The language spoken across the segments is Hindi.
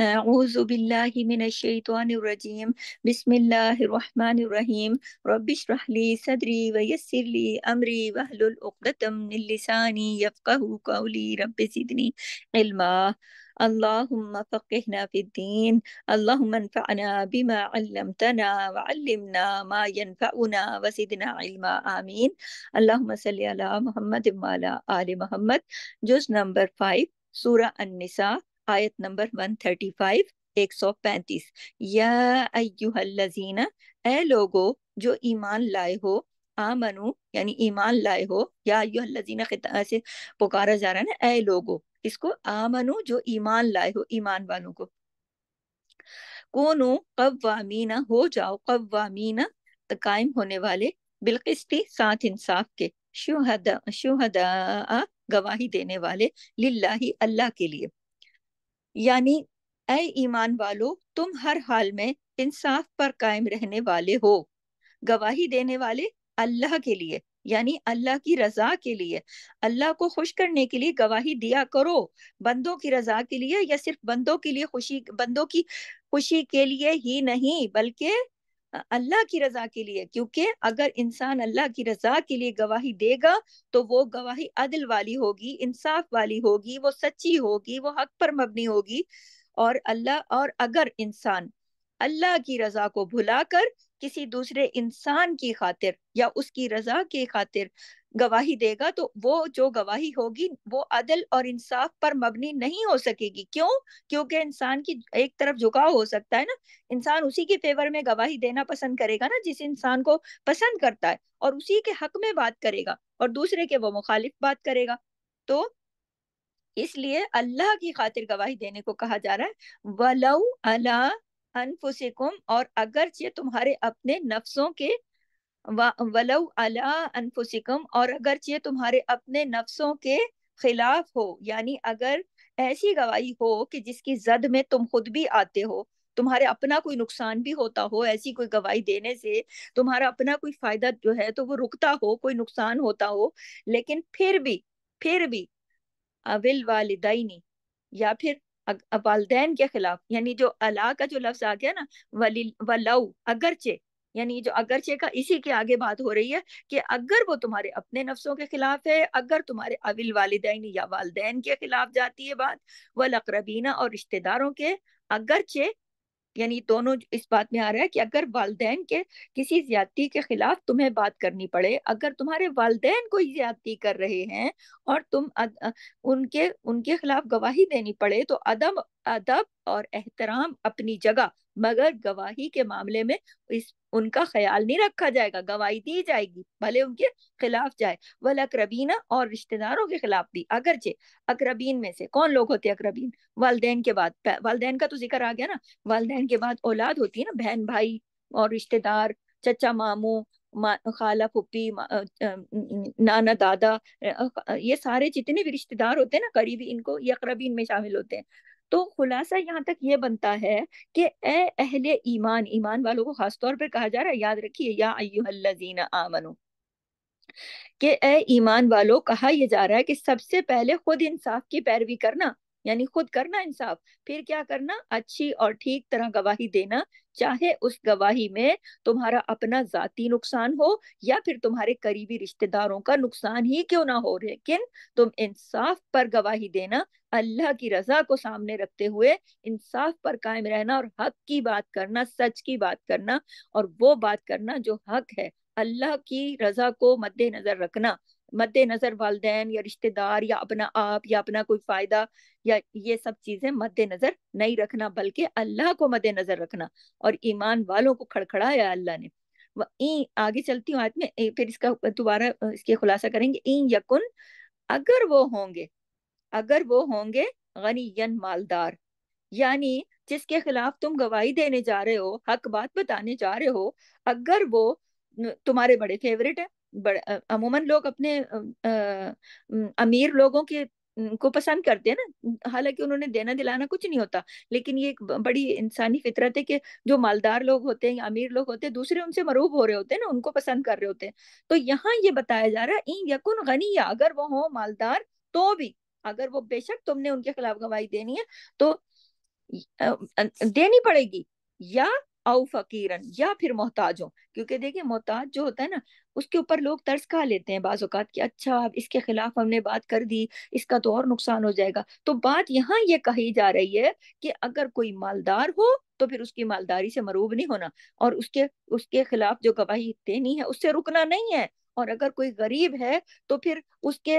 أعوذ بالله من الشيطان الرجيم بسم الله الرحمن الرحيم رب اشرح لي صدري ويسر لي أمري واحلل عقدة من لساني يفقه قولي رب زدني علما اللهم فقهنا في الدين اللهم انفعنا بما علمتنا وعلمنا ما ينفعنا وزدنا علما آمين اللهم صل على محمد وعلى آل محمد جزء نمبر 5 سورة النساء आयत नंबर 135 135 या अयुहल्लजीना ए लोगो जो ईमान लाए हो आमनु यानी ईमान लाए हो या अयुहल्लजीना से पुकारा जा रहा है ना ए लोगो इसको आमनु जो ईमान लाए हो ईमान वालों को कोनो कव्वामीना हो जाओ कव्वामीना कायम होने वाले बिलकिस्ती साथ इंसाफ के शुहदा शुहदा गवाही देने वाले लिल्लाही अल्लाह के लिए यानी ए ईमान वालो तुम हर हाल में इंसाफ पर कायम रहने वाले हो गवाही देने वाले अल्लाह के लिए यानी अल्लाह की रजा के लिए अल्लाह को खुश करने के लिए गवाही दिया करो बंदों की रजा के लिए या सिर्फ बंदों के लिए खुशी बंदों की खुशी के लिए ही नहीं बल्कि अल्लाह की रजा के लिए क्योंकि अगर इंसान अल्लाह की रजा के लिए गवाही देगा तो वो गवाही अदल वाली होगी इंसाफ वाली होगी वो सच्ची होगी वो हक पर मबनी होगी और अल्लाह और अगर इंसान अल्लाह की रजा को भुलाकर किसी दूसरे इंसान की खातिर या उसकी रजा की खातिर गवाही देगा तो वो जो गवाही होगी वो अदल और इंसाफ पर मबनी नहीं हो सकेगी क्यों क्योंकि इंसान की एक तरफ झुकाव हो सकता है ना इंसान उसी के फेवर में गवाही देना पसंद करेगा ना जिस इंसान को पसंद करता है और उसी के हक में बात करेगा और दूसरे के वो मुखालिफ बात करेगा तो इसलिए अल्लाह की खातिर गवाही देने को कहा जा रहा है वलऊ अला अनफुसिकुम और ये तुम्हारे अपने नफ्सों के वलव अला अनफुसिकम और अगरचे तुम्हारे अपने नफ्सों के खिलाफ हो यानी अगर ऐसी गवाही हो कि जिसकी जद में तुम खुद भी आते हो तुम्हारे अपना कोई नुकसान भी होता हो ऐसी कोई गवाही देने से तुम्हारा अपना कोई फायदा जो है तो वो रुकता हो कोई नुकसान होता हो लेकिन फिर भी फिर भी अविल वालदाइनी या फिर वालदेन के खिलाफ यानी जो अला का जो लफ्ज आ गया ना वली वलऊ अगरचे यानी जो अगरचे का इसी के आगे बात हो रही है कि अगर वो तुम्हारे अपने नफ्सों के खिलाफ है अगर तुम्हारे अविल वालदेन या वालदेन के खिलाफ जाती है बात वह अकरबीना और रिश्तेदारों के अगरचे यानी दोनों इस बात में आ रहा है कि अगर वालदेन के किसी ज्यादती के खिलाफ तुम्हें बात करनी पड़े अगर तुम्हारे वालदेन कोई ज्यादती कर रहे हैं और तुम अद, उनके उनके खिलाफ गवाही देनी पड़े तो अदम अदब और एहतराम अपनी जगह मगर गवाही के मामले में इस उनका ख्याल नहीं रखा जाएगा गवाही दी जाएगी भले उनके खिलाफ जाए वल अक्रबीना और रिश्तेदारों के खिलाफ भी अगरचे अक्रबीन में से कौन लोग होते अक्रबीन वालदेन के बाद वालदेन का तो जिक्र आ गया ना वालदेन के बाद औलाद होती है ना बहन भाई और रिश्तेदार चचा मामू मा, खाला फुप्पी नाना दादा ये सारे जितने भी रिश्तेदार होते हैं ना करीबी इनको ये अक्रबीन में शामिल होते हैं तो खुलासा यहाँ तक ये बनता है कि ए अहले ईमान ईमान वालों को खासतौर पर कहा जा रहा है याद रखिए या अयुहल्लजीन आमनो कि ए ईमान वालों कहा यह जा रहा है कि सबसे पहले खुद इंसाफ की पैरवी करना यानी खुद करना इंसाफ फिर क्या करना अच्छी और ठीक तरह गवाही देना चाहे उस गवाही में तुम्हारा अपना जाति नुकसान हो या फिर तुम्हारे करीबी रिश्तेदारों का नुकसान ही क्यों ना हो लेकिन तुम इंसाफ पर गवाही देना अल्लाह की रजा को सामने रखते हुए इंसाफ पर कायम रहना और हक की बात करना सच की बात करना और वो बात करना जो हक है अल्लाह की रजा को मद्देनजर रखना मद्देनजर वालदेन या रिश्तेदार या अपना आप या अपना कोई फायदा या ये सब चीजें मद्देनजर नहीं रखना बल्कि अल्लाह को मद्देनजर रखना और ईमान वालों को खड़खड़ाया अल्लाह ने ई आगे चलती हूँ आयत में फिर इसका दोबारा इसके खुलासा करेंगे ई यकुन अगर वो होंगे अगर वो होंगे यन मालदार यानी जिसके खिलाफ तुम गवाही देने जा रहे हो हक बात बताने जा रहे हो अगर वो तुम्हारे बड़े फेवरेट है अमूमन लोग अपने आ, अमीर लोगों के को पसंद करते हैं ना हालांकि उन्होंने देना दिलाना कुछ नहीं होता लेकिन ये एक बड़ी इंसानी फितरत है कि जो मालदार लोग होते हैं या अमीर लोग होते हैं दूसरे उनसे मरूब हो रहे होते हैं ना उनको पसंद कर रहे होते हैं तो यहाँ ये बताया जा रहा है यकुन गनी या अगर वो हो मालदार तो भी अगर वो बेशक तुमने उनके खिलाफ गवाही देनी है तो देनी पड़ेगी या औ फकीरन या फिर मोहताज हो क्योंकि देखिए मोहताज जो होता है ना उसके ऊपर लोग तर्स खा लेते हैं बाज़ात की अच्छा अब इसके खिलाफ हमने बात कर दी इसका तो और नुकसान हो जाएगा तो बात यहाँ ये यह कही जा रही है कि अगर कोई मालदार हो तो फिर उसकी मालदारी से मरूब नहीं होना और उसके उसके खिलाफ जो गवाही देनी है उससे रुकना नहीं है और अगर कोई गरीब है तो फिर उसके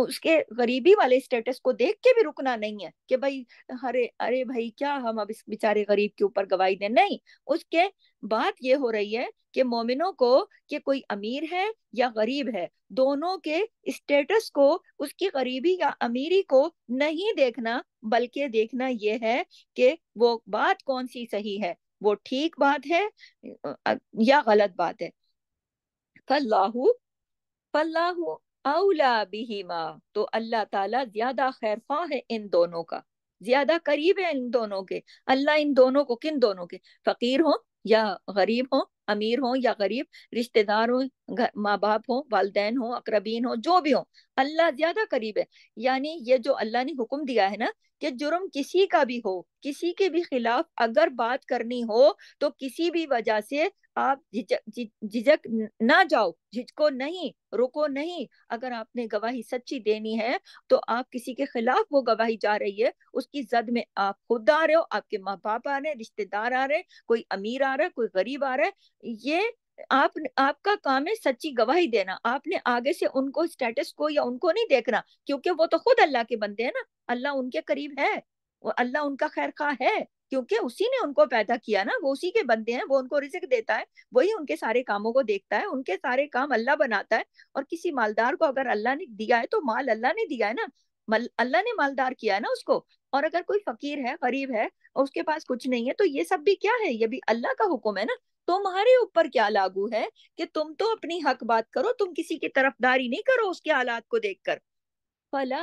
उसके गरीबी वाले स्टेटस को देख के भी रुकना नहीं है कि भाई अरे अरे भाई क्या हम अब इस बेचारे गरीब के ऊपर गवाही दें नहीं उसके बात ये हो रही है कि मोमिनों को कि कोई अमीर है या गरीब है दोनों के स्टेटस को उसकी गरीबी या अमीरी को नहीं देखना बल्कि देखना ये है कि वो बात कौन सी सही है वो ठीक बात है या गलत बात है फल्लाहु फल्लाहु औला बिहिमा तो अल्लाह ताला ज्यादा खैरफा है इन दोनों का ज्यादा करीब है इन दोनों के अल्लाह इन दोनों को किन दोनों के फकीर हो या गरीब हो अमीर हो या गरीब रिश्तेदार हो माँ बाप हो वालदेन हो अकरबीन हो जो भी हो अल्लाह ज्यादा करीब है यानी ये जो अल्लाह ने हुक्म दिया है ना कि जुर्म किसी का भी हो किसी के भी खिलाफ अगर बात करनी हो तो किसी भी वजह से आप झिझक झिझक ना जाओ झिझको नहीं रुको नहीं अगर आपने गवाही सच्ची देनी है तो आप किसी के खिलाफ वो गवाही जा रही है उसकी जद में आप खुद आ रहे हो आपके माँ बाप आ रहे हैं रिश्तेदार आ रहे हैं कोई अमीर आ रहा है कोई गरीब आ रहा है ये आप आपका काम है सच्ची गवाही देना आपने आगे से उनको स्टेटस को या उनको नहीं देखना क्योंकि वो तो खुद अल्लाह के बंदे है ना अल्लाह उनके करीब है अल्लाह उनका खैर खा है क्योंकि उसी ने उनको पैदा किया ना वो उसी के बंदे हैं वो उनको रिजिक देता है वही उनके सारे कामों को देखता है उनके सारे काम अल्लाह बनाता है और किसी मालदार को अगर अल्लाह ने दिया है तो माल अल्लाह ने दिया है ना अल्लाह ने मालदार किया है ना उसको और अगर कोई फकीर है गरीब है और उसके पास कुछ नहीं है तो ये सब भी क्या है ये भी अल्लाह का हुक्म है ना तुम्हारे ऊपर क्या लागू है कि तुम तो अपनी हक बात करो तुम किसी की तरफदारी नहीं करो उसके हालात को देखकर फला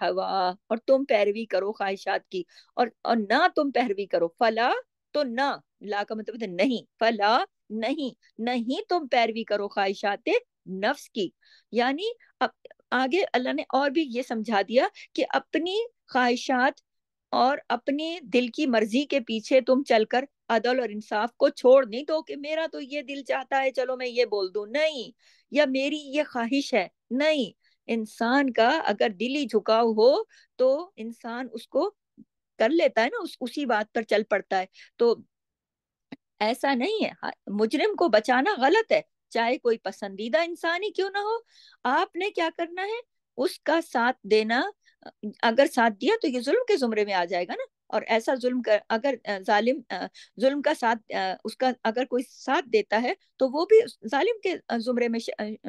हवा और तुम पैरवी करो ख्वाहिशात की और और ना तुम पैरवी करो फला तो ना ला का मतलब नहीं फला नहीं नहीं तुम पैरवी करो ख्वाहिशात नफ्स की यानी अब आगे अल्लाह ने और भी ये समझा दिया कि अपनी ख्वाहिशात और अपने दिल की मर्जी के पीछे तुम चलकर अदल और इंसाफ को छोड़ नहीं दो कि मेरा तो ये दिल चाहता है चलो मैं ये बोल दू नहीं या मेरी ये ख्वाहिश है नहीं इंसान का अगर दिली झुकाव हो तो इंसान उसको कर लेता है ना उस उसी बात पर चल पड़ता है तो ऐसा नहीं है हाँ, मुजरिम को बचाना गलत है चाहे कोई पसंदीदा इंसान ही क्यों ना हो आपने क्या करना है उसका साथ देना अगर साथ दिया तो ये जुल्म के जुमरे में आ जाएगा ना और ऐसा जुल्म कर, अगर जालिम जुल्म का साथ उसका अगर कोई साथ देता है तो वो भी जालिम के जुमरे में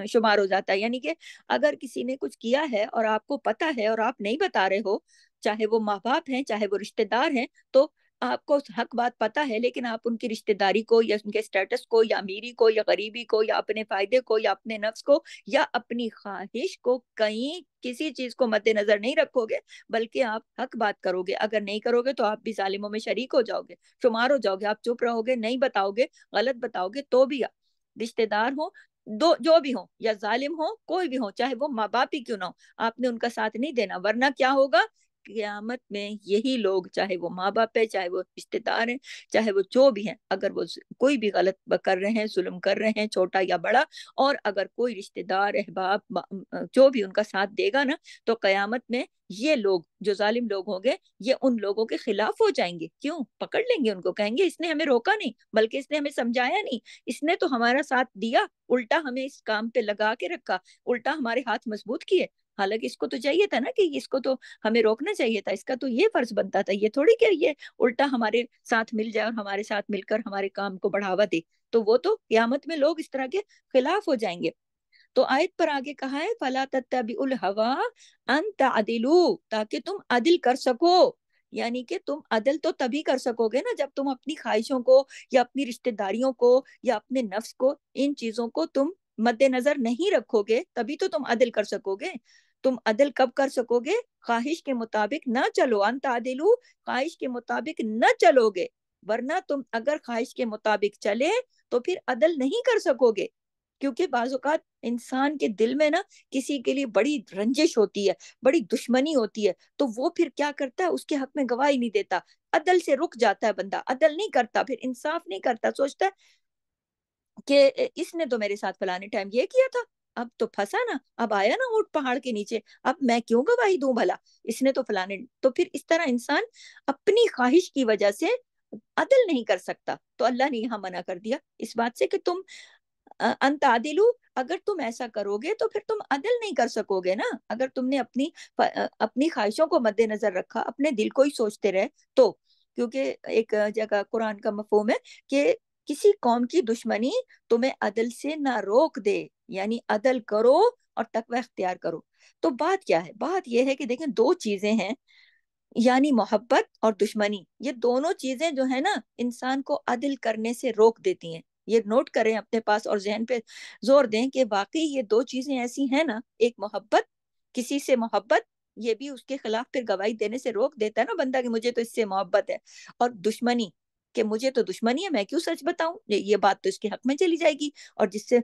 शुमार हो जाता है यानी कि अगर किसी ने कुछ किया है और आपको पता है और आप नहीं बता रहे हो चाहे वो माँ बाप हैं चाहे वो रिश्तेदार हैं तो आपको हक बात पता है लेकिन आप उनकी रिश्तेदारी को या उनके स्टेटस को या अमीरी को या गरीबी को या अपने फायदे को या अपने नफ्स को या अपनी ख्वाहिश को कहीं किसी चीज को मद्देनजर नहीं रखोगे बल्कि आप हक बात करोगे अगर नहीं करोगे तो आप भी जालिमों में शरीक हो जाओगे शुमार हो जाओगे आप चुप रहोगे नहीं बताओगे गलत बताओगे तो भी आप रिश्तेदार हो दो जो भी हो या जालिम हो कोई भी हो चाहे वो माँ बाप ही क्यों ना हो आपने उनका साथ नहीं देना वरना क्या होगा क्यामत में यही लोग चाहे वो माँ बाप है चाहे वो रिश्तेदार हैं चाहे वो जो भी हैं अगर वो कोई भी गलत कर रहे हैं जुलम कर रहे हैं छोटा या बड़ा और अगर कोई रिश्तेदार अहबाब जो भी उनका साथ देगा ना तो क्यामत में ये लोग जो जालिम लोग होंगे ये उन लोगों के खिलाफ हो जाएंगे क्यों पकड़ लेंगे उनको कहेंगे इसने हमें रोका नहीं बल्कि इसने हमें समझाया नहीं इसने तो हमारा साथ दिया उल्टा हमें इस काम पे लगा के रखा उल्टा हमारे हाथ मजबूत किए हालांकि इसको तो चाहिए था ना कि इसको तो हमें रोकना चाहिए था इसका तो ये फर्ज बनता था ये थोड़ी क्या ये उल्टा हमारे साथ मिल जाए और हमारे साथ मिलकर हमारे काम को बढ़ावा दे तो वो तो क्यामत में लोग इस तरह के खिलाफ हो जाएंगे तो आयत पर आगे कहा है फला तबिल हवा अंत अदिलू ताकि तुम अदिल कर सको यानी कि तुम अदल तो तभी कर सकोगे ना जब तुम अपनी ख्वाहिशों को या अपनी रिश्तेदारियों को या अपने नफ्स को इन चीजों को तुम मद्देनजर नहीं रखोगे तभी तो तुम अदल कर सकोगे तुम अदल कब कर सकोगे ख्वाहिश के मुताबिक न चलो अंत आदिलू ख्वाहिश के मुताबिक न चलोगे वरना तुम अगर ख्वाहिश के मुताबिक चले तो फिर अदल नहीं कर सकोगे क्योंकि बाजुकात इंसान के दिल में ना किसी के लिए बड़ी रंजिश होती है बड़ी दुश्मनी होती है तो वो फिर क्या करता है उसके हक में गवाही नहीं देता अदल से रुक जाता है बंदा अदल नहीं करता फिर इंसाफ नहीं करता सोचता है कि इसने तो मेरे साथ फलाने टाइम ये किया था अब तो फंसा ना अब आया ना ऊट पहाड़ के नीचे अब मैं क्यों गवाही दू भला इसने तो फलाने तो फिर इस तरह इंसान अपनी ख्वाहिश की वजह से अदल नहीं कर सकता तो अल्लाह ने यहाँ मना कर दिया इस बात से कि तुम अंत आदिलू अगर तुम ऐसा करोगे तो फिर तुम अदल नहीं कर सकोगे ना अगर तुमने अपनी अपनी ख्वाहिशों को मद्देनजर रखा अपने दिल को ही सोचते रहे तो क्योंकि एक जगह कुरान का मफहम है कि किसी कौम की दुश्मनी तुम्हें अदल से ना रोक दे यानी अदल करो और तकवा अख्तियार करो तो बात क्या है बात यह है कि देखें दो चीजें हैं यानी मोहब्बत और दुश्मनी ये दोनों चीजें जो है ना इंसान को अदल करने से रोक देती हैं ये नोट करें अपने पास और जहन पे जोर दें कि वाकई ये दो चीजें ऐसी हैं ना एक मोहब्बत किसी से मोहब्बत ये भी उसके खिलाफ फिर गवाही देने से रोक देता है ना बंदा कि मुझे तो इससे मोहब्बत है और दुश्मनी कि मुझे तो दुश्मनी है मैं क्यों सच बताऊं ये बात तो इसके हक में चली जाएगी और जिससे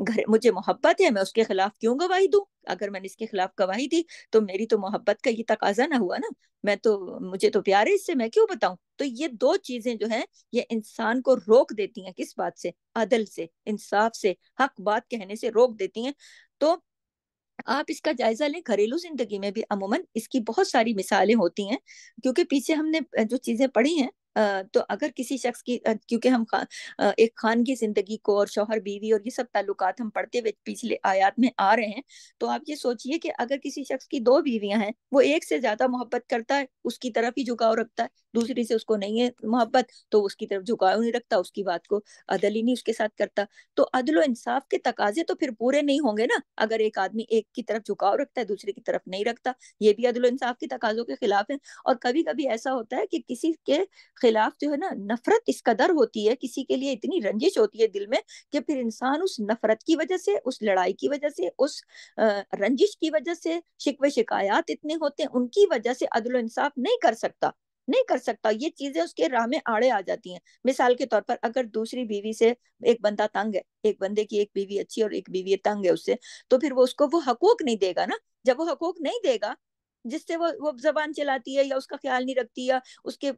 घर मुझे मोहब्बत है मैं उसके खिलाफ क्यों गवाही दूं अगर मैंने इसके खिलाफ गवाही दी तो मेरी तो मोहब्बत का ये तकाजा ना हुआ ना मैं तो मुझे तो प्यार है इससे मैं क्यों बताऊं तो ये दो चीजें जो हैं ये इंसान को रोक देती हैं किस बात से अदल से इंसाफ से हक बात कहने से रोक देती हैं तो आप इसका जायजा लें घरेलू जिंदगी में भी अमूमन इसकी बहुत सारी मिसालें होती हैं क्योंकि पीछे हमने जो चीजें पढ़ी हैं तो अगर किसी शख्स की क्योंकि हम खा, एक खान की जिंदगी को और शोहर बीवी और ये सब ताल्लुकात हम पढ़ते हुए पिछले आयात में आ रहे हैं तो आप ये सोचिए कि अगर किसी शख्स की दो बीवियां हैं वो एक से ज्यादा मोहब्बत करता है उसकी तरफ ही झुकाव रखता है दूसरी से उसको नहीं है मोहब्बत तो उसकी तरफ झुकाव नहीं रखता उसकी बात को अदल ही नहीं उसके साथ करता तो अदल इंसाफ के तकाजे तो फिर पूरे नहीं होंगे ना अगर एक आदमी एक की तरफ झुकाव रखता है दूसरे की तरफ नहीं रखता ये भी अदल इंसाफ के तकाजों के खिलाफ है और कभी कभी ऐसा होता है कि किसी के खिलाफ जो है ना नफरत इस कदर होती है किसी के लिए इतनी रंजिश होती है दिल में कि फिर इंसान उस नफरत की वजह से उस लड़ाई की वजह से उस रंजिश की वजह से शिकवे शिकायत इतने होते हैं उनकी वजह से अदल इंसाफ नहीं कर सकता नहीं कर सकता ये चीजें उसके राह में आड़े आ जाती हैं मिसाल के तौर पर अगर दूसरी बीवी से एक बंदा तंग है एक बंदे की एक बीवी अच्छी और एक बीवी तंग है उससे तो फिर वो उसको वो हकूक नहीं देगा ना जब वो हकूक नहीं देगा जिससे वो वो जबान चलाती है या उसका ख्याल नहीं रखती या उसके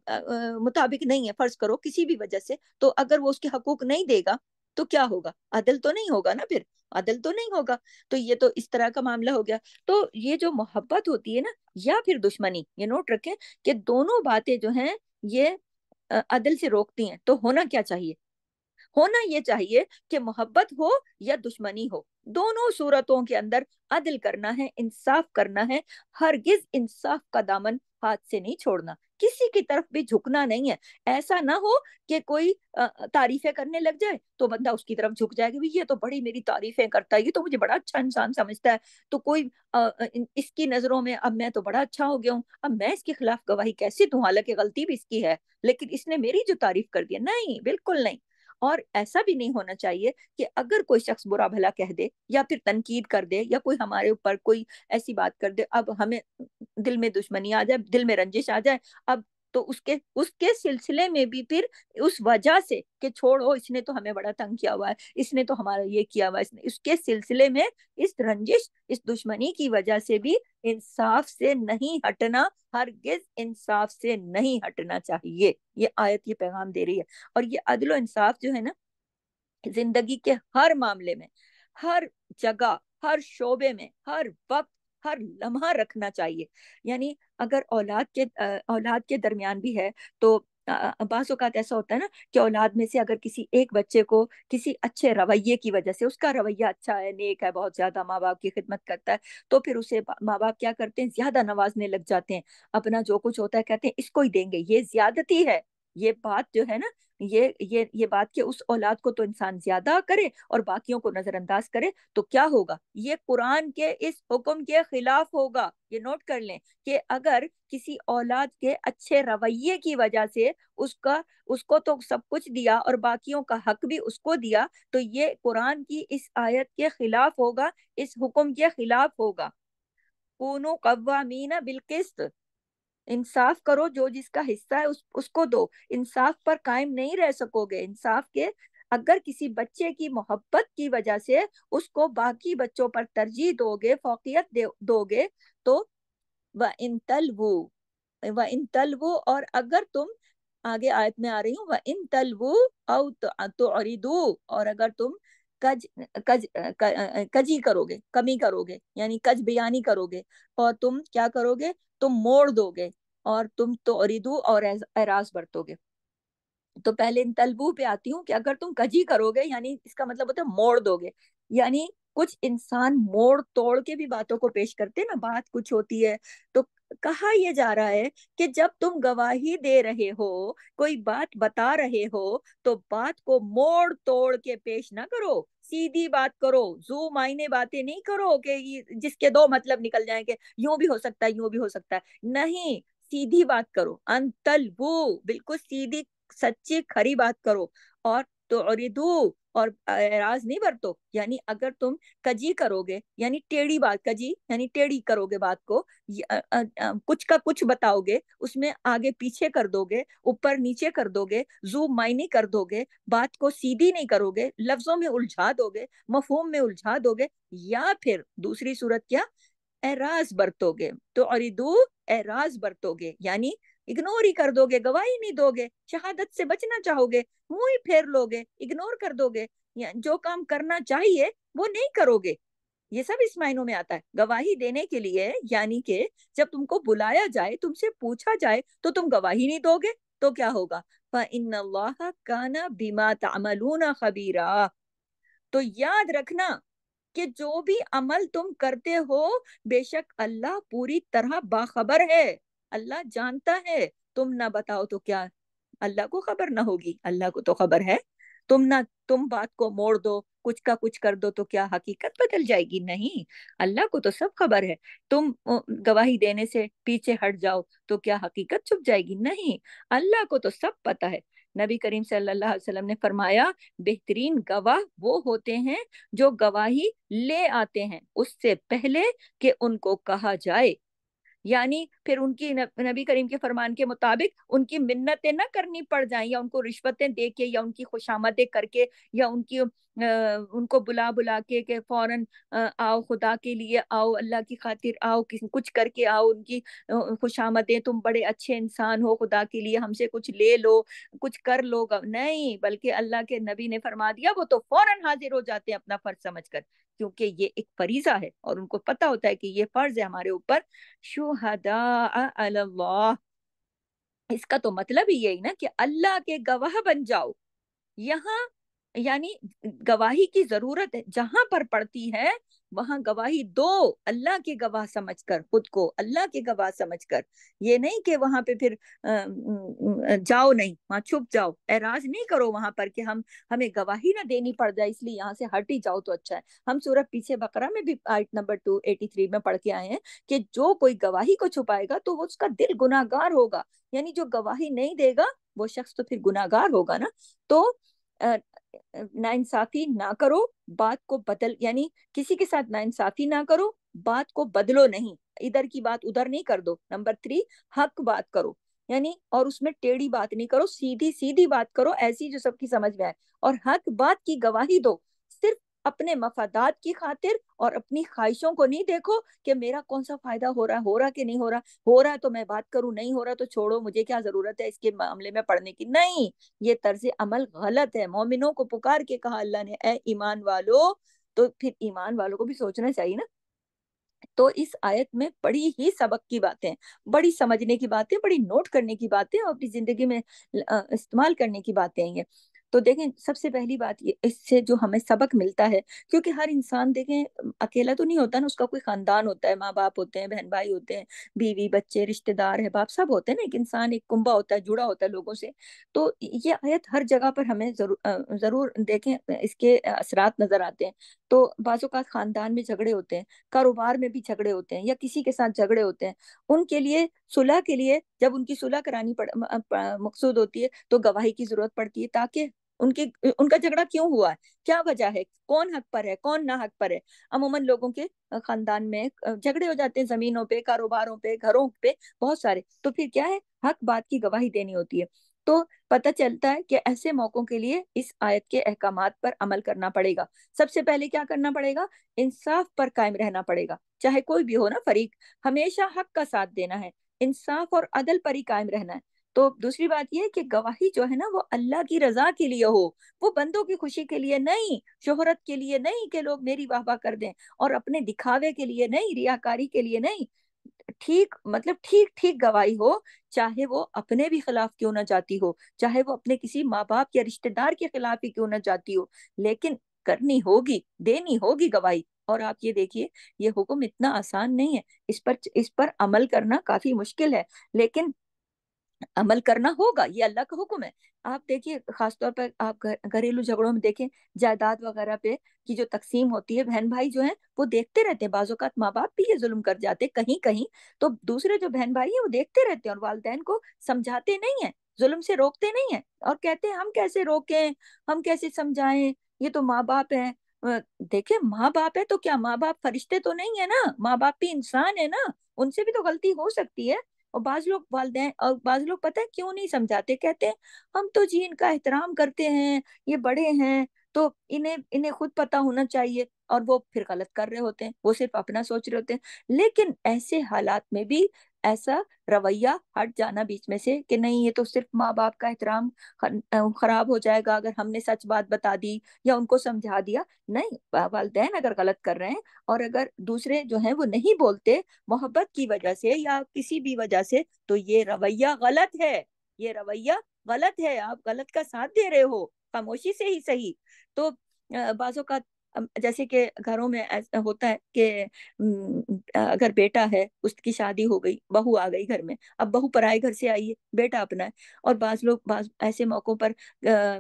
मुताबिक नहीं है फर्ज करो किसी भी वजह से तो अगर वो उसके हकूक नहीं देगा तो क्या होगा अदल तो नहीं होगा ना फिर अदल तो नहीं होगा तो ये तो इस तरह का मामला हो गया तो ये जो मोहब्बत होती है ना या फिर दुश्मनी ये नोट रखें कि दोनों बातें जो हैं ये अदल से रोकती हैं तो होना क्या चाहिए होना ये चाहिए कि मोहब्बत हो या दुश्मनी हो दोनों सूरतों के अंदर अदल करना है इंसाफ करना है हरगिज इंसाफ का दामन हाथ से नहीं छोड़ना किसी की तरफ भी झुकना नहीं है ऐसा ना हो कि कोई तारीफें करने लग जाए तो बंदा उसकी तरफ झुक जाएगा ये तो बड़ी मेरी तारीफें करता है ये तो मुझे बड़ा अच्छा इंसान समझता है तो कोई आ, इसकी नजरों में अब मैं तो बड़ा अच्छा हो गया हूँ अब मैं इसके खिलाफ गवाही कैसे दू हालांकि गलती भी इसकी है लेकिन इसने मेरी जो तारीफ कर दी नहीं बिल्कुल नहीं और ऐसा भी नहीं होना चाहिए कि अगर कोई शख्स बुरा भला कह दे या फिर तनकीद कर दे या कोई हमारे ऊपर कोई ऐसी बात कर दे अब हमें दिल में दुश्मनी आ जाए दिल में रंजिश आ जाए अब तो उसके उसके सिलसिले में भी फिर उस वजह से कि छोड़ो इसने तो हमें बड़ा तंग किया हुआ है इसने तो हमारा ये किया हुआ है इसने उसके सिलसिले में इस रंजिश इस दुश्मनी की वजह से भी इंसाफ से नहीं हटना हर गिज इंसाफ से नहीं हटना चाहिए ये आयत ये पैगाम दे रही है और ये अदलो इंसाफ जो है ना जिंदगी के हर मामले में हर जगह हर शोबे में हर वक्त हर लम्हा रखना चाहिए यानी अगर औलाद के औलाद के दरमियान भी है तो बास अवत ऐसा होता है ना कि औलाद में से अगर किसी एक बच्चे को किसी अच्छे रवैये की वजह से उसका रवैया अच्छा है नेक है बहुत ज़्यादा माँ बाप की खिदमत करता है तो फिर उसे माँ बाप क्या करते हैं ज़्यादा नवाजने लग जाते हैं अपना जो कुछ होता है कहते हैं इसको ही देंगे ये ज्यादती है ये बात जो है ना ये ये ये बात के उस औलाद को तो इंसान ज्यादा करे और बाकियों को नजरअंदाज करे तो क्या होगा ये कुरान के इस हुक्म के खिलाफ होगा ये नोट कर लें कि अगर किसी औलाद के अच्छे रवैये की वजह से उसका उसको तो सब कुछ दिया और बाकियों का हक भी उसको दिया तो ये कुरान की इस आयत के खिलाफ होगा इस हुक्म के खिलाफ होगा कूनो कवामीना बिलकिस्त इंसाफ करो जो जिसका हिस्सा है उस, उसको दो इंसाफ पर कायम नहीं रह सकोगे इंसाफ के अगर किसी बच्चे की मोहब्बत की वजह से उसको बाकी बच्चों पर तरजीह दोगे फोकियत दोगे तो वह इन तलवू व इन तलबू और अगर तुम आगे आयत में आ रही हूँ वह इन तलवू औ तो, तो और अगर तुम कज कज कजी करोगे कमी करोगे यानी कज बयानी करोगे और तुम क्या करोगे तुम मोड़ दोगे और तुम तो रिदु और एराज बरतोगे तो पहले इन तलबू पे आती हूँ कि अगर तुम कजी करोगे यानी इसका मतलब होता है मोड़ दोगे यानी कुछ इंसान मोड़ तोड़ के भी बातों को पेश करते हैं ना बात कुछ होती है तो कहा यह जा रहा है कि जब तुम गवाही दे रहे हो कोई बात बता रहे हो तो बात को मोड़ तोड़ के पेश ना करो सीधी बात करो जू मायने बातें नहीं करो कि जिसके दो मतलब निकल जाएंगे यूं भी हो सकता है यूं भी हो सकता है नहीं सीधी बात करो अंतल वो बिल्कुल सीधी सच्ची खरी बात करो और तो और ये दू और एराज नहीं बरतो यानी अगर तुम कजी करोगे यानी टेढ़ी बात कजी यानी टेढ़ी करोगे बात को आ, आ, आ, कुछ का कुछ बताओगे उसमें आगे पीछे कर दोगे ऊपर नीचे कर दोगे जू मायने कर दोगे बात को सीधी नहीं करोगे लफ्जों में उलझा दोगे मफहूम में उलझा दोगे या फिर दूसरी सूरत क्या एराज बरतोगे तो और एराज बरतोगे यानी इग्नोर ही कर दोगे गवाही नहीं दोगे शहादत से बचना चाहोगे मुंह ही फेर लोगे इग्नोर कर दोगे जो काम करना चाहिए वो नहीं करोगे ये सब इस मायनों में आता है गवाही देने के लिए यानी के जब तुमको बुलाया जाए तुमसे पूछा जाए तो तुम गवाही नहीं दोगे तो क्या होगा काना बीमा तमलूना खबीरा तो याद रखना कि जो भी अमल तुम करते हो बेशक अल्लाह पूरी तरह बाखबर है अल्लाह जानता है तुम ना बताओ तो क्या अल्लाह को खबर ना होगी अल्लाह को तो खबर है तुम ना तुम बात को मोड़ दो कुछ का कुछ कर दो तो क्या हकीकत बदल जाएगी नहीं अल्लाह को तो सब खबर है तुम गवाही देने से पीछे हट जाओ तो क्या हकीकत छुप जाएगी नहीं अल्लाह को तो सब पता है नबी करीम सल्लल्लाहु अलैहि वसल्लम ने फरमाया बेहतरीन गवाह वो होते हैं जो गवाही ले आते हैं उससे पहले कि उनको कहा जाए यानी फिर उनकी नबी करीम के फरमान के मुताबिक उनकी मिन्नतें ना करनी पड़ जाएं या उनको रिश्वतें दे के या उनकी खुशामदें करके या उनकी उनको बुला बुला के के फौरन आओ खुदा के लिए आओ अल्लाह की खातिर आओ कुछ करके आओ उनकी खुशामदें तुम बड़े अच्छे इंसान हो खुदा के लिए हमसे कुछ ले लो कुछ कर लो नहीं बल्कि अल्लाह के नबी ने फरमा दिया वो तो फौरन हाजिर हो जाते हैं अपना फर्ज समझ कर क्योंकि ये एक फरीजा है और उनको पता होता है कि ये फर्ज है हमारे ऊपर शुहदा इसका तो मतलब ही यही ना कि अल्लाह के गवाह बन जाओ यहाँ यानी गवाही की जरूरत है जहां पर पड़ती है वहां गवाही दो अल्लाह के गवाह समझकर खुद को अल्लाह के गवाह समझकर ये नहीं कि वहां पे फिर जाओ नहीं वहां छुप जाओ ऐराज नहीं करो वहां पर कि हम हमें गवाही ना देनी पड़ जाए इसलिए यहाँ से हट ही जाओ तो अच्छा है हम सूरत पीछे बकरा में भी eight number two eighty three में पढ़ के आए हैं कि जो कोई गवाही को छुपाएगा तो वो उसका दिल गुनागार होगा यानी जो गवाही नहीं देगा वो शख्स तो फिर गुनागार होगा ना तो नाइंसाफी ना करो बात को बदल यानी किसी के साथ नाइंसाफी ना करो बात को बदलो नहीं इधर की बात उधर नहीं कर दो नंबर थ्री हक बात करो यानी और उसमें टेढ़ी बात नहीं करो सीधी सीधी बात करो ऐसी जो सबकी समझ में आए और हक बात की गवाही दो अपने मफादात की खातिर और अपनी ख्वाहिशों को नहीं देखो कि मेरा कौन सा फायदा हो रहा है हो रहा कि नहीं हो रहा हो रहा है तो मैं बात करूं नहीं हो रहा तो छोड़ो मुझे क्या जरूरत है इसके मामले में पढ़ने की नहीं ये तर्ज अमल गलत है मोमिनों को पुकार के कहा अल्लाह ने ए ईमान वालो तो फिर ईमान वालों को भी सोचना चाहिए ना तो इस आयत में बड़ी ही सबक की बातें बड़ी समझने की बातें बड़ी नोट करने की बातें और अपनी जिंदगी में इस्तेमाल करने की बातें हैं तो देखें सबसे पहली बात ये इससे जो हमें सबक मिलता है क्योंकि हर इंसान देखें अकेला तो नहीं होता ना उसका कोई खानदान होता है माँ बाप होते हैं बहन भाई होते हैं बीवी बच्चे रिश्तेदार है बाप सब होते हैं ना एक इंसान एक कुंबा होता है जुड़ा होता है लोगों से तो ये आयत हर जगह पर हमें जरूर जरूर देखें इसके असरात नजर आते हैं तो बाजू का खानदान में झगड़े होते हैं कारोबार में भी झगड़े होते हैं या किसी के साथ झगड़े होते हैं उनके लिए सुलह के लिए जब उनकी सुलह करानी मकसूद होती है तो गवाही की जरूरत पड़ती है ताकि उनके उनका झगड़ा क्यों हुआ है क्या वजह है कौन हक पर है कौन ना हक पर है अमूमन लोगों के खानदान में झगड़े हो जाते हैं जमीनों पे कारोबारों पे घरों पे बहुत सारे तो फिर क्या है हक बात की गवाही देनी होती है तो पता चलता है कि ऐसे मौकों के लिए इस आयत के अहकाम पर अमल करना पड़ेगा सबसे पहले क्या करना पड़ेगा इंसाफ पर कायम रहना पड़ेगा चाहे कोई भी हो ना फरीक हमेशा हक का साथ देना है इंसाफ और अदल पर ही कायम रहना है तो दूसरी बात यह कि गवाही जो है ना वो अल्लाह की रजा के लिए हो वो बंदों की खुशी के लिए नहीं शोहरत के लिए नहीं कि लोग मेरी वाह कर दें और अपने दिखावे के लिए नहीं रियाकारी के लिए नहीं ठीक मतलब ठीक ठीक गवाही हो चाहे वो अपने भी खिलाफ क्यों ना जाती हो चाहे वो अपने किसी माँ बाप या रिश्तेदार के खिलाफ ही क्यों ना जाती हो लेकिन करनी होगी देनी होगी गवाही और आप ये देखिए ये हुक्म इतना आसान नहीं है इस पर इस पर अमल करना काफी मुश्किल है लेकिन अमल करना होगा ये अल्लाह का हुक्म है आप देखिए खासतौर पर आप घरेलू झगड़ों में देखें जायदाद वगैरह पे की जो तकसीम होती है बहन भाई जो है वो देखते रहते हैं का माँ बाप भी ये जुल्म कर जाते कहीं कहीं तो दूसरे जो बहन भाई है वो देखते रहते हैं और वालदेन को समझाते नहीं है जुल्म से रोकते नहीं है और कहते हैं हम कैसे रोकें हम कैसे समझाएं ये तो माँ बाप है देखे माँ बाप है तो क्या माँ बाप फरिश्ते तो नहीं है ना माँ बाप भी इंसान है ना उनसे भी तो गलती हो सकती है और बाज लोग वाले और बाज लोग पता है क्यों नहीं समझाते कहते हैं हम तो जी इनका एहतराम करते हैं ये बड़े हैं तो इन्हें इन्हें खुद पता होना चाहिए और वो फिर गलत कर रहे होते हैं वो सिर्फ अपना सोच रहे होते हैं लेकिन ऐसे हालात में भी ऐसा रवैया हट जाना बीच में से कि नहीं ये तो सिर्फ माँ बाप का एहतराम खराब हो जाएगा अगर हमने सच बात बता दी या उनको समझा दिया नहीं वालदे अगर गलत कर रहे हैं और अगर दूसरे जो हैं वो नहीं बोलते मोहब्बत की वजह से या किसी भी वजह से तो ये रवैया गलत है ये रवैया गलत है आप गलत का साथ दे रहे हो खामोशी से ही सही तो बाजों का जैसे कि घरों में होता है कि अगर बेटा है उसकी शादी हो गई बहू आ गई घर में अब बहू पराए घर से आई है बेटा अपना है और बाज लोग बाज ऐसे मौकों पर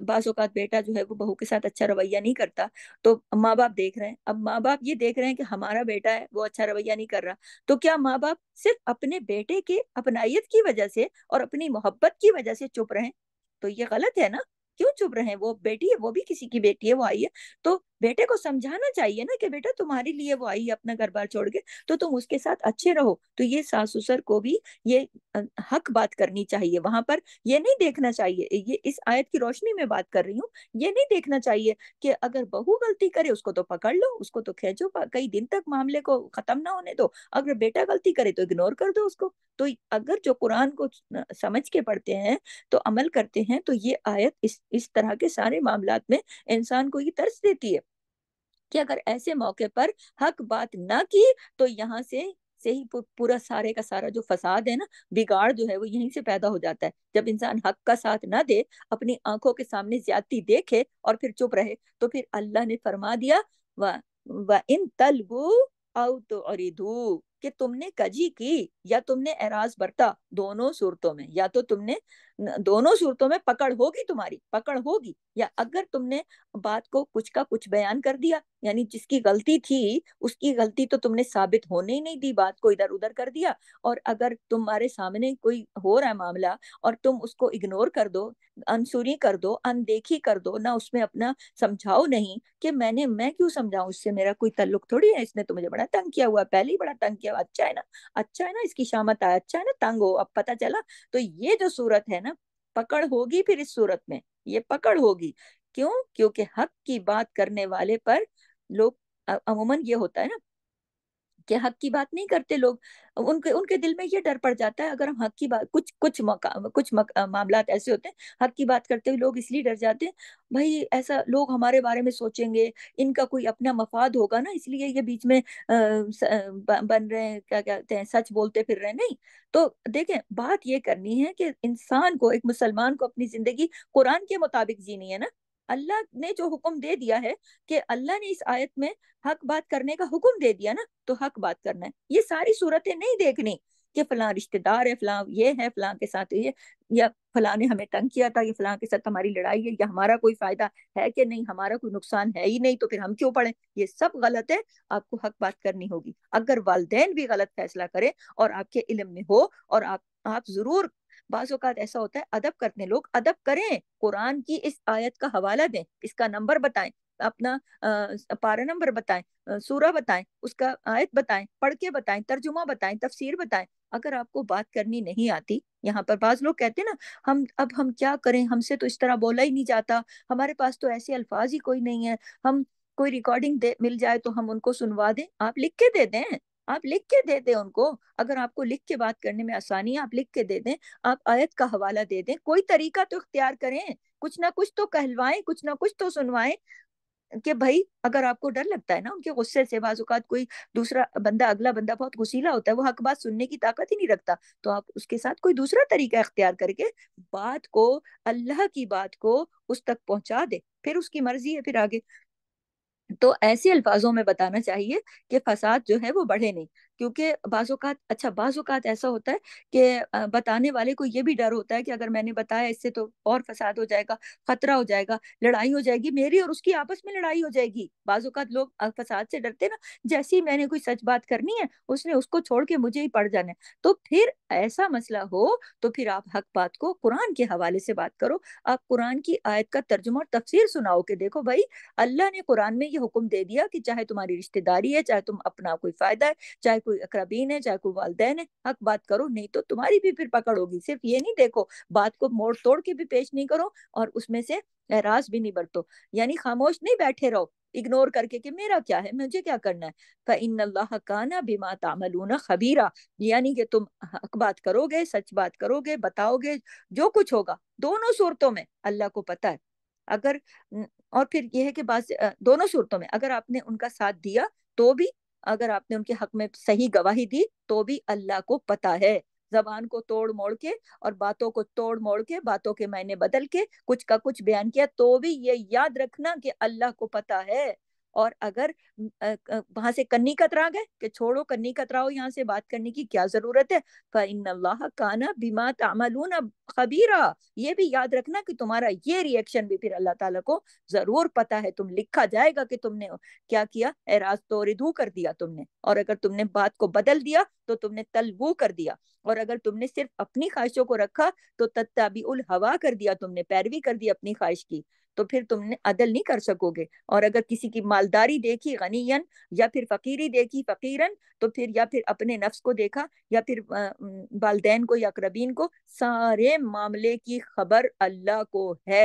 बाज औकात बेटा जो है वो बहू के साथ अच्छा रवैया नहीं करता तो माँ बाप देख रहे हैं अब माँ बाप ये देख रहे हैं कि हमारा बेटा है वो अच्छा रवैया नहीं कर रहा तो क्या माँ बाप सिर्फ अपने बेटे के अपनाइत की वजह से और अपनी मोहब्बत की वजह से चुप रहे तो ये गलत है ना क्यों चुप रहे हैं वो बेटी है वो भी किसी की बेटी है वो आई है तो बेटे को समझाना चाहिए ना कि बेटा तुम्हारे लिए वो आई अपना घर बार छोड़ के तो तुम उसके साथ अच्छे रहो तो ये सास ससुर को भी ये हक बात करनी चाहिए वहां पर ये नहीं देखना चाहिए ये इस आयत की रोशनी में बात कर रही हूँ ये नहीं देखना चाहिए कि अगर बहू गलती करे उसको तो पकड़ लो उसको तो खेचो कई दिन तक मामले को खत्म ना होने दो अगर बेटा गलती करे तो इग्नोर कर दो उसको तो अगर जो कुरान को समझ के पढ़ते हैं तो अमल करते हैं तो ये आयत इस इस तरह के सारे मामला में इंसान को ये तर्स देती है कि अगर ऐसे मौके पर हक बात ना की तो यहाँ से से ही पूरा सारे का सारा जो फसाद है ना बिगाड़ जो है वो यहीं से पैदा हो जाता है जब इंसान हक का साथ ना दे अपनी आंखों के सामने ज्यादती देखे और फिर चुप रहे तो फिर अल्लाह ने फरमा दिया व इन तलबू औ तो कि तुमने कजी की या तुमने एराज बरता दोनों सूरतों में या तो तुमने दोनों सूरतों में पकड़ होगी तुम्हारी पकड़ होगी या अगर तुमने बात को कुछ का कुछ बयान कर दिया यानी जिसकी गलती थी उसकी गलती तो तुमने साबित होने ही नहीं दी बात को इधर उधर कर दिया और अगर तुम्हारे सामने कोई हो रहा है मामला और तुम उसको इग्नोर कर दो अनसुरी कर दो अनदेखी कर दो ना उसमें अपना समझाओ नहीं कि मैंने मैं क्यों समझाऊ इससे मेरा कोई तल्लुक थोड़ी है इसने तो मुझे बड़ा तंग किया हुआ पहले ही बड़ा तंग किया हुआ अच्छा है ना अच्छा है ना इस उसकी शामत आया अच्छा है ना तंग हो अब पता चला तो ये जो सूरत है ना पकड़ होगी फिर इस सूरत में ये पकड़ होगी क्यों क्योंकि हक की बात करने वाले पर लोग अमूमन ये होता है ना कि हक की बात नहीं करते लोग उनके उनके दिल में ये डर पड़ जाता है अगर हम हक की बात कुछ कुछ मौका कुछ मामला ऐसे होते हैं हक की बात करते हुए लोग इसलिए डर जाते हैं भाई ऐसा लोग हमारे बारे में सोचेंगे इनका कोई अपना मफाद होगा ना इसलिए ये बीच में आ, बन रहे हैं क्या कहते हैं सच बोलते फिर रहे हैं नहीं तो देखें बात ये करनी है कि इंसान को एक मुसलमान को अपनी जिंदगी कुरान के मुताबिक जीनी है ना अल्लाह ने जो हुक्म दे दिया है कि अल्लाह ने इस आयत में हक बात करने का हुक्म दे दिया ना तो हक बात करना है ये सारी सूरतें नहीं देखनी कि फलां रिश्तेदार है फलां ये है फलां के साथ ये या फलां ने हमें तंग किया था या फलां के साथ हमारी लड़ाई है या हमारा कोई फायदा है कि नहीं हमारा कोई नुकसान है ही नहीं तो फिर हम क्यों पढ़े ये सब गलत है आपको हक बात करनी होगी अगर वालदेन भी गलत फैसला करें और आपके इलम में हो और आप आप जरूर बाज़ात ऐसा होता है अदब करते हैं लोग अदब करें कुरान की इस आयत का हवाला दें इसका नंबर बताएं अपना पारा नंबर बताएं सूरा बताएं उसका आयत बताएं पढ़ के बताएं तर्जुमा बताएं तफसीर बताएं अगर आपको बात करनी नहीं आती यहाँ पर बाज लोग कहते हैं ना हम अब हम क्या करें हमसे तो इस तरह बोला ही नहीं जाता हमारे पास तो ऐसे अल्फाज ही कोई नहीं है हम कोई रिकॉर्डिंग मिल जाए तो हम उनको सुनवा दें आप लिख के दे दें आप लिख के दे दें उनको अगर आपको लिख के बात करने में आसानी है आप लिख के दे दें आप आयत का हवाला दे दें कोई तरीका तो इख्तियार करें कुछ ना कुछ तो कहलवाएं कुछ ना कुछ तो सुनवाएं कि भाई अगर आपको डर लगता है ना उनके गुस्से से बाजुकात कोई दूसरा बंदा अगला बंदा बहुत गुसीला होता है वो हक बात सुनने की ताकत ही नहीं रखता तो आप उसके साथ कोई दूसरा तरीका इख्तियार करके बात को अल्लाह की बात को उस तक पहुंचा दे फिर उसकी मर्जी है फिर आगे तो ऐसे अल्फाजों में बताना चाहिए कि फसाद जो है वो बढ़े नहीं क्योंकि बाज़ात अच्छा बाज़ात ऐसा होता है कि बताने वाले को ये भी डर होता है कि अगर मैंने बताया इससे तो और फसाद हो जाएगा खतरा हो जाएगा लड़ाई हो जाएगी मेरी और उसकी आपस में लड़ाई हो जाएगी बाज़ात लोग फसाद से डरते ना जैसे ही मैंने कोई सच बात करनी है उसने उसको छोड़ के मुझे ही पड़ जाना है तो फिर ऐसा मसला हो तो फिर आप हक बात को कुरान के हवाले से बात करो आप कुरान की आयत का तर्जुमा और तफसीर सुनाओ के देखो भाई अल्लाह ने कुरान में ये हुक्म दे दिया कि चाहे तुम्हारी रिश्तेदारी है चाहे तुम अपना कोई फायदा है चाहे कोई अकरबीन है चाहे कोई वालदेन है हक बात करो नहीं तो तुम्हारी भी फिर पकड़ होगी सिर्फ ये नहीं देखो बात को मोड़ तोड़ के भी पेश नहीं करो और उसमें से राज भी नहीं बरतो यानी खामोश नहीं बैठे रहो इग्नोर करके कि मेरा क्या है मुझे क्या करना है फ़ैन अल्लाह काना बिमा तामलूना खबीरा यानी कि तुम हक बात करोगे सच बात करोगे बताओगे जो कुछ होगा दोनों सूरतों में अल्लाह को पता है अगर और फिर यह है कि बात दोनों सूरतों में अगर आपने उनका साथ दिया तो भी अगर आपने उनके हक में सही गवाही दी तो भी अल्लाह को पता है जबान को तोड़ मोड़ के और बातों को तोड़ मोड़ के बातों के मायने बदल के कुछ का कुछ बयान किया तो भी ये याद रखना कि अल्लाह को पता है और अगर वहां से कन्नी कतरा गए कि छोड़ो कन्नी कतराओ यहाँ से बात करने की क्या जरूरत है अल्लाह काना बीमा तमलून खबीरा ये भी याद रखना कि तुम्हारा ये रिएक्शन भी फिर अल्लाह ताला को जरूर पता है तुम लिखा जाएगा कि तुमने क्या किया एराज तो रिधू कर दिया तुमने और अगर तुमने बात को बदल दिया तो तुमने तलबू कर दिया और अगर तुमने सिर्फ अपनी ख्वाहिशों को रखा तो तत्ता भी उल हवा कर दिया तुमने पैरवी कर दी अपनी ख्वाहिश की तो फिर तुम अदल नहीं कर सकोगे और अगर किसी की मालदारी देखी गनीयन या फिर फकीरी देखी फकीरन तो फिर या फिर अपने नफ्स को देखा या फिर वालदेन को या करबीन को सारे मामले की खबर अल्लाह को है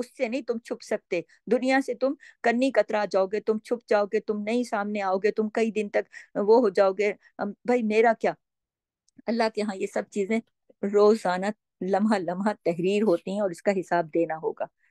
उससे नहीं तुम छुप सकते दुनिया से तुम कन्नी कतरा जाओगे तुम छुप जाओगे तुम नहीं सामने आओगे तुम कई दिन तक वो हो जाओगे भाई मेरा क्या अल्लाह के यहाँ ये सब चीजें रोजाना लम्हा लम्हा तहरीर होती हैं और इसका हिसाब देना होगा